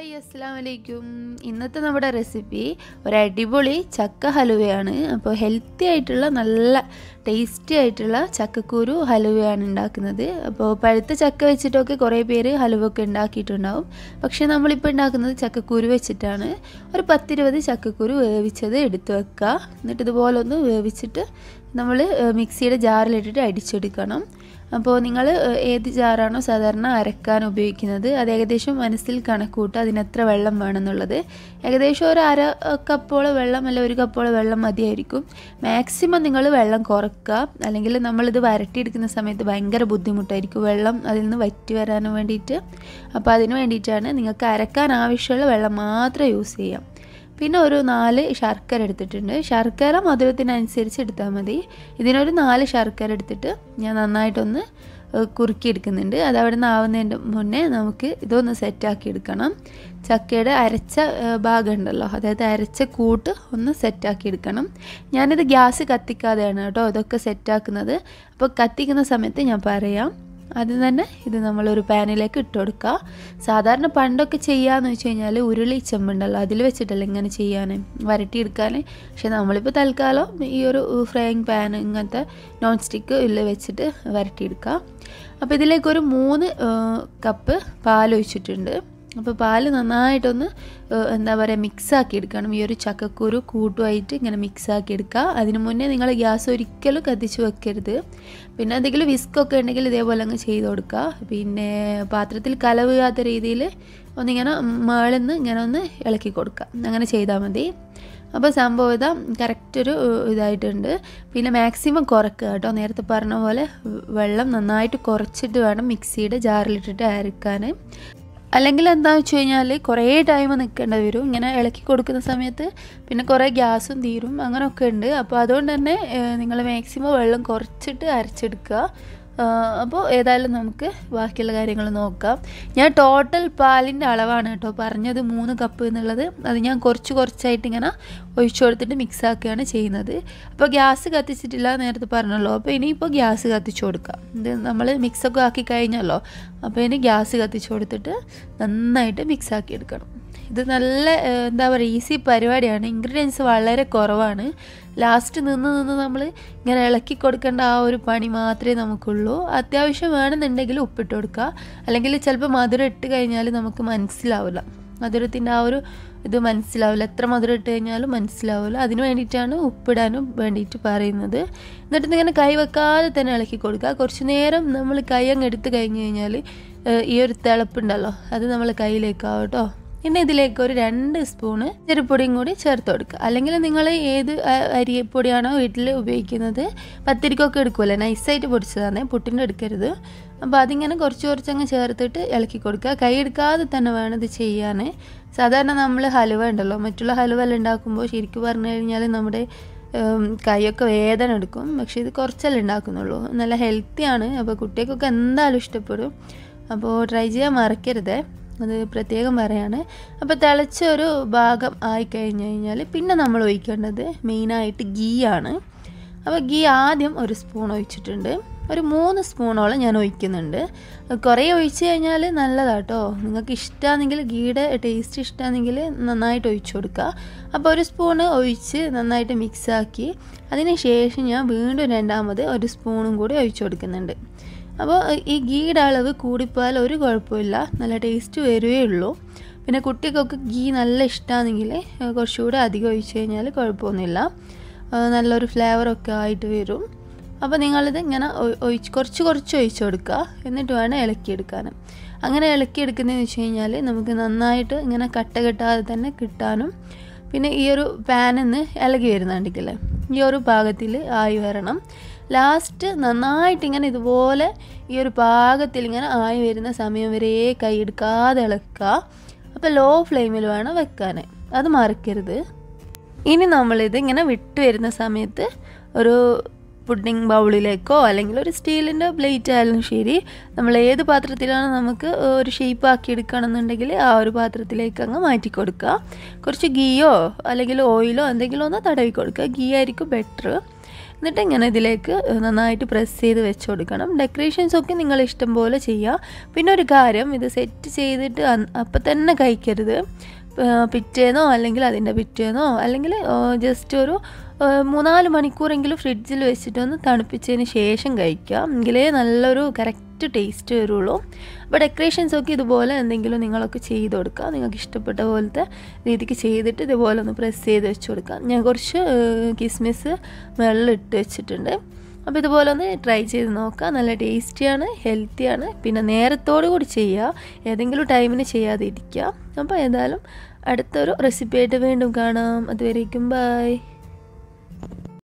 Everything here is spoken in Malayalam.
ഹായ് അസ്സാം വലൈക്കും ഇന്നത്തെ നമ്മുടെ റെസിപ്പി ഒരു അടിപൊളി ചക്ക ഹലുവയാണ് അപ്പോൾ ഹെൽത്തി ആയിട്ടുള്ള നല്ല ടേസ്റ്റി ആയിട്ടുള്ള ചക്കക്കൂരു ഹലുവയാണ് ഉണ്ടാക്കുന്നത് അപ്പോൾ പഴുത്ത ചക്ക വെച്ചിട്ടൊക്കെ കുറേ പേര് ഒക്കെ ഉണ്ടാക്കിയിട്ടുണ്ടാവും പക്ഷേ നമ്മളിപ്പോൾ ഉണ്ടാക്കുന്നത് ചക്കക്കൂരു വെച്ചിട്ടാണ് ഒരു പത്തിരുപത് ചക്കക്കൂരു വേവിച്ചത് എടുത്ത് വെക്കുക എന്നിട്ട് ഇതുപോലെ ഒന്ന് വേവിച്ചിട്ട് നമ്മൾ മിക്സിയുടെ ജാറിലിട്ടിട്ട് അടിച്ചെടുക്കണം അപ്പോൾ നിങ്ങൾ ഏത് ജാറാണോ സാധാരണ അരക്കാൻ ഉപയോഗിക്കുന്നത് അത് ഏകദേശം മനസ്സിൽ കണക്കൂട്ട് അതിനെത്ര വെള്ളം വേണമെന്നുള്ളത് ഏകദേശം ഒരു അര കപ്പോളം വെള്ളം അല്ലെങ്കിൽ ഒരു കപ്പോളം വെള്ളം മതിയായിരിക്കും മാക്സിമം നിങ്ങൾ വെള്ളം കുറക്കുക അല്ലെങ്കിൽ നമ്മളിത് വരട്ടിയെടുക്കുന്ന സമയത്ത് ഭയങ്കര ബുദ്ധിമുട്ടായിരിക്കും വെള്ളം അതിൽ നിന്ന് വറ്റി വരാനും വേണ്ടിയിട്ട് അപ്പോൾ അതിന് വേണ്ടിയിട്ടാണ് നിങ്ങൾക്ക് അരക്കാൻ ആവശ്യമുള്ള വെള്ളം മാത്രം യൂസ് ചെയ്യാം പിന്നെ ഒരു നാല് ശർക്കര എടുത്തിട്ടുണ്ട് ശർക്കര മധുരത്തിനനുസരിച്ച് എടുത്താൽ മതി ഇതിനൊരു നാല് ശർക്കര എടുത്തിട്ട് ഞാൻ നന്നായിട്ടൊന്ന് എടുക്കുന്നുണ്ട് അത് അവിടെ നിന്ന് ആവുന്നതിൻ്റെ മുന്നേ നമുക്ക് ഇതൊന്ന് സെറ്റാക്കി എടുക്കണം ചക്കയുടെ അരച്ച ഭാഗം ഉണ്ടല്ലോ അതായത് അരച്ച കൂട്ട് ഒന്ന് സെറ്റാക്കി എടുക്കണം ഞാനിത് ഗ്യാസ് കത്തിക്കാതെയാണ് കേട്ടോ ഇതൊക്കെ സെറ്റാക്കുന്നത് അപ്പോൾ കത്തിക്കുന്ന സമയത്ത് ഞാൻ പറയാം ആദ്യം തന്നെ ഇത് നമ്മളൊരു പാനിലേക്ക് ഇട്ട് കൊടുക്കുക സാധാരണ പണ്ടൊക്കെ ചെയ്യാന്ന് വെച്ച് കഴിഞ്ഞാൽ ഉരുളി ചെമ്പുണ്ടല്ലോ അതിൽ വെച്ചിട്ടല്ല ഇങ്ങനെ ചെയ്യാൻ വരട്ടിയെടുക്കാൻ പക്ഷെ നമ്മളിപ്പോൾ തൽക്കാലം ഈ ഒരു ഫ്രൈയിങ് പാൻ ഇങ്ങനത്തെ നോൺ സ്റ്റിക്ക് ഇതിൽ വെച്ചിട്ട് വരട്ടിയെടുക്കുക അപ്പോൾ ഇതിലേക്ക് ഒരു മൂന്ന് കപ്പ് പാൽ ഒഴിച്ചിട്ടുണ്ട് അപ്പോൾ പാൽ നന്നായിട്ടൊന്ന് എന്താ പറയുക മിക്സാക്കി എടുക്കണം ഈ ഒരു ചക്കക്കുരു കൂട്ടുമായിട്ട് ഇങ്ങനെ മിക്സാക്കി എടുക്കുക അതിന് മുന്നേ നിങ്ങൾ ഗ്യാസ് ഒരിക്കലും കത്തിച്ച് വെക്കരുത് പിന്നെ എന്തെങ്കിലും വിസ്കൊക്കെ ഉണ്ടെങ്കിൽ ഇതേപോലെ അങ്ങ് ചെയ്ത് കൊടുക്കുക പിന്നെ പാത്രത്തിൽ കലവുകാത്ത രീതിയിൽ ഒന്നിങ്ങനെ മേളിന്ന് ഇങ്ങനെ ഒന്ന് ഇളക്കി കൊടുക്കുക അങ്ങനെ ചെയ്താൽ മതി അപ്പോൾ സംഭവം ഇതാ കറക്റ്റൊരു ഇതായിട്ടുണ്ട് പിന്നെ മാക്സിമം കുറക്കുക കേട്ടോ നേരത്തെ പറഞ്ഞ പോലെ വെള്ളം നന്നായിട്ട് കുറച്ചിട്ട് വേണം മിക്സിയുടെ ജാറിലിട്ടിട്ട് അരക്കാൻ അല്ലെങ്കിൽ എന്താ വെച്ച് കഴിഞ്ഞാൽ കുറേ ടൈം നിൽക്കേണ്ടി വരും ഇങ്ങനെ ഇളക്കി കൊടുക്കുന്ന സമയത്ത് പിന്നെ കുറേ ഗ്യാസും തീരും അങ്ങനെയൊക്കെ ഉണ്ട് അപ്പോൾ അതുകൊണ്ട് തന്നെ നിങ്ങൾ മാക്സിമം വെള്ളം കുറച്ചിട്ട് അരച്ചെടുക്കുക അപ്പോൾ ഏതായാലും നമുക്ക് ബാക്കിയുള്ള കാര്യങ്ങൾ നോക്കാം ഞാൻ ടോട്ടൽ പാലിൻ്റെ അളവാണ് കേട്ടോ പറഞ്ഞത് മൂന്ന് കപ്പ് എന്നുള്ളത് അത് ഞാൻ കുറച്ച് കുറച്ചായിട്ട് ഇങ്ങനെ ഒഴിച്ചു കൊടുത്തിട്ട് മിക്സ് ആക്കുകയാണ് ചെയ്യുന്നത് അപ്പോൾ ഗ്യാസ് കത്തിച്ചിട്ടില്ല നേരത്തെ പറഞ്ഞല്ലോ അപ്പോൾ ഇനിയിപ്പോൾ ഗ്യാസ് കത്തിച്ചു കൊടുക്കാം ഇത് നമ്മൾ മിക്സൊക്കെ ആക്കി കഴിഞ്ഞല്ലോ അപ്പോൾ ഇനി ഗ്യാസ് കത്തിച്ചു കൊടുത്തിട്ട് നന്നായിട്ട് മിക്സ് ആക്കി എടുക്കണം ഇത് നല്ല എന്താ പറയുക ഈസി പരിപാടിയാണ് ഇൻഗ്രീഡിയൻസ് വളരെ കുറവാണ് ലാസ്റ്റ് നിന്ന് നിന്ന് നമ്മൾ ഇങ്ങനെ ഇളക്കി കൊടുക്കേണ്ട ആ ഒരു പണി മാത്രമേ നമുക്കുള്ളൂ അത്യാവശ്യം വേണമെന്നുണ്ടെങ്കിൽ ഉപ്പിട്ട് കൊടുക്കുക അല്ലെങ്കിൽ ചിലപ്പോൾ മധുരം ഇട്ട് കഴിഞ്ഞാൽ നമുക്ക് മനസ്സിലാവില്ല മധുരത്തിൻ്റെ ആ ഒരു ഇത് മനസ്സിലാവില്ല എത്ര മധുരം ഇട്ട് കഴിഞ്ഞാലും മനസ്സിലാവില്ല അതിന് വേണ്ടിയിട്ടാണ് ഉപ്പിടാനും വേണ്ടിയിട്ട് പറയുന്നത് എന്നിട്ട് ഇങ്ങനെ കൈ വെക്കാതെ തന്നെ ഇളക്കി കൊടുക്കുക കുറച്ച് നേരം നമ്മൾ കൈ അങ്ങ് എടുത്ത് കഴിഞ്ഞ് കഴിഞ്ഞാൽ ഈ ഒരു തിളപ്പുണ്ടല്ലോ അത് നമ്മൾ കയ്യിലേക്കാവും കേട്ടോ പിന്നെ ഇതിലേക്ക് ഒരു രണ്ട് സ്പൂണ് ചെറുപ്പൊടിയും കൂടി ചേർത്ത് കൊടുക്കുക അല്ലെങ്കിൽ നിങ്ങൾ ഏത് അരിപ്പൊടിയാണോ വീട്ടിൽ ഉപയോഗിക്കുന്നത് പത്തിരിക്കൊക്കെ എടുക്കുമല്ലോ നൈസായിട്ട് പൊടിച്ചതാണ് പുട്ടിൻ്റെ എടുക്കരുത് അപ്പോൾ അതിങ്ങനെ കുറച്ച് കുറച്ചങ്ങ് ചേർത്തിട്ട് ഇളക്കി കൊടുക്കുക കൈ എടുക്കാതെ തന്നെ വേണം ഇത് ചെയ്യാൻ സാധാരണ നമ്മൾ ഹലുവ ഉണ്ടല്ലോ മറ്റുള്ള ഹലുവ എല്ലാം ഉണ്ടാക്കുമ്പോൾ ശരിക്കും പറഞ്ഞു കഴിഞ്ഞാൽ നമ്മുടെ കൈയൊക്കെ വേദന എടുക്കും പക്ഷേ ഇത് കുറച്ചല്ലേ ഉണ്ടാക്കുന്നുള്ളൂ നല്ല ഹെൽത്തിയാണ് അപ്പോൾ കുട്ടികൾക്കൊക്കെ എന്തായാലും ഇഷ്ടപ്പെടും അപ്പോൾ ട്രൈ ചെയ്യാൻ മറക്കരുത് അത് പ്രത്യേകം പറയാണ് അപ്പോൾ ഒരു ഭാഗം ആയി കഴിഞ്ഞാൽ പിന്നെ നമ്മൾ ഒഴിക്കേണ്ടത് മെയിനായിട്ട് ഗീ ആണ് അപ്പോൾ ഗീ ആദ്യം ഒരു സ്പൂൺ ഒഴിച്ചിട്ടുണ്ട് ഒരു മൂന്ന് സ്പൂണോളം ഞാൻ ഒഴിക്കുന്നുണ്ട് കുറേ ഒഴിച്ച് കഴിഞ്ഞാൽ നല്ലതാട്ടോ നിങ്ങൾക്ക് ഇഷ്ടമാണെങ്കിൽ ഗീയുടെ ടേസ്റ്റ് ഇഷ്ടമാണെങ്കിൽ നന്നായിട്ട് ഒഴിച്ചു കൊടുക്കുക അപ്പോൾ ഒരു സ്പൂൺ ഒഴിച്ച് നന്നായിട്ട് മിക്സാക്കി അതിന് ശേഷം ഞാൻ വീണ്ടും രണ്ടാമത് ഒരു സ്പൂണും കൂടി ഒഴിച്ചു കൊടുക്കുന്നുണ്ട് അപ്പോൾ ഈ ഗീയുടെ അളവ് കൂടിപ്പോയാൽ ഒരു കുഴപ്പമില്ല നല്ല ടേസ്റ്റ് വരുകയേ ഉള്ളൂ പിന്നെ കുട്ടികൾക്ക് ഗീ നല്ല ഇഷ്ടമാണെങ്കിൽ കുറച്ചുകൂടെ അധികം ഒഴിച്ചു കഴിഞ്ഞാൽ കുഴപ്പമൊന്നുമില്ല നല്ലൊരു ഫ്ലേവറൊക്കെ ആയിട്ട് വരും അപ്പോൾ നിങ്ങളിത് ഇങ്ങനെ ഒഴിച്ച് കുറച്ച് കുറച്ച് ഒഴിച്ചു കൊടുക്കുക എന്നിട്ട് വേണം ഇളക്കിയെടുക്കാൻ അങ്ങനെ ഇളക്കിയെടുക്കുന്നതെന്ന് വെച്ച് കഴിഞ്ഞാൽ നമുക്ക് നന്നായിട്ട് ഇങ്ങനെ കട്ട കെട്ടാതെ തന്നെ കിട്ടാനും പിന്നെ ഈ ഒരു പാനിൽ നിന്ന് ഇളകി വരുന്നുണ്ടെങ്കിൽ ഈ ഒരു ഭാഗത്തിൽ ആയി വരണം ലാസ്റ്റ് നന്നായിട്ട് ഇങ്ങനെ ഇതുപോലെ ഈ ഒരു പാകത്തിൽ ഇങ്ങനെ ആയി വരുന്ന സമയം വരെ കൈ എടുക്കാതെ ഇളക്കുക അപ്പോൾ ലോ ഫ്ലെയിമിൽ വേണം വെക്കാൻ അത് മറക്കരുത് ഇനി നമ്മളിത് ഇങ്ങനെ വിട്ടു വരുന്ന സമയത്ത് ഒരു പുഡിങ് ബൗളിലേക്കോ അല്ലെങ്കിൽ ഒരു സ്റ്റീലിൻ്റെ പ്ലേറ്റ് ആയാലും ശരി നമ്മൾ ഏത് പാത്രത്തിലാണ് നമുക്ക് ഒരു ഷേപ്പ് ആക്കി എടുക്കണമെന്നുണ്ടെങ്കിൽ ആ ഒരു പാത്രത്തിലേക്ക് അങ്ങ് മാറ്റി കൊടുക്കുക കുറച്ച് ഗീയോ അല്ലെങ്കിൽ ഓയിലോ എന്തെങ്കിലും ഒന്ന് തടവി കൊടുക്കുക ഗീ ആയിരിക്കും ബെറ്റർ എന്നിട്ട് ഇങ്ങനെ ഇതിലേക്ക് നന്നായിട്ട് പ്രസ് ചെയ്ത് വെച്ച് കൊടുക്കണം ഒക്കെ നിങ്ങൾ ഇഷ്ടം പോലെ ചെയ്യുക പിന്നെ ഒരു കാര്യം ഇത് സെറ്റ് ചെയ്തിട്ട് അപ്പം തന്നെ കഴിക്കരുത് പിറ്റേന്നോ അല്ലെങ്കിൽ അതിൻ്റെ പിറ്റേന്നോ അല്ലെങ്കിൽ ജസ്റ്റ് ഒരു മൂന്നാല് മണിക്കൂറെങ്കിലും ഫ്രിഡ്ജിൽ വെച്ചിട്ടൊന്ന് തണുപ്പിച്ചതിന് ശേഷം കഴിക്കുക എങ്കിലേ നല്ലൊരു കറക്റ്റ് ടേസ്റ്റ് വരുള്ളൂ അപ്പോൾ ഡെക്കറേഷൻസ് ഒക്കെ ഇതുപോലെ എന്തെങ്കിലും നിങ്ങളൊക്കെ ചെയ്ത് കൊടുക്കുക നിങ്ങൾക്ക് ഇഷ്ടപ്പെട്ട പോലത്തെ രീതിക്ക് ചെയ്തിട്ട് ഇതുപോലെ ഒന്ന് പ്രസ് ചെയ്ത് വെച്ച് കൊടുക്കുക ഞാൻ കുറച്ച് കിസ്മിസ് വെള്ളം ഇട്ട് വെച്ചിട്ടുണ്ട് അപ്പോൾ ഇതുപോലെ ഒന്ന് ട്രൈ ചെയ്ത് നോക്കുക നല്ല ടേസ്റ്റിയാണ് ഹെൽത്തിയാണ് പിന്നെ നേരത്തോടു കൂടി ചെയ്യുക ഏതെങ്കിലും ടൈമിന് ചെയ്യാതെ അപ്പോൾ ഏതായാലും അടുത്തൊരു റെസിപ്പി ആയിട്ട് വീണ്ടും കാണാം അതുവരേക്കും ബൈ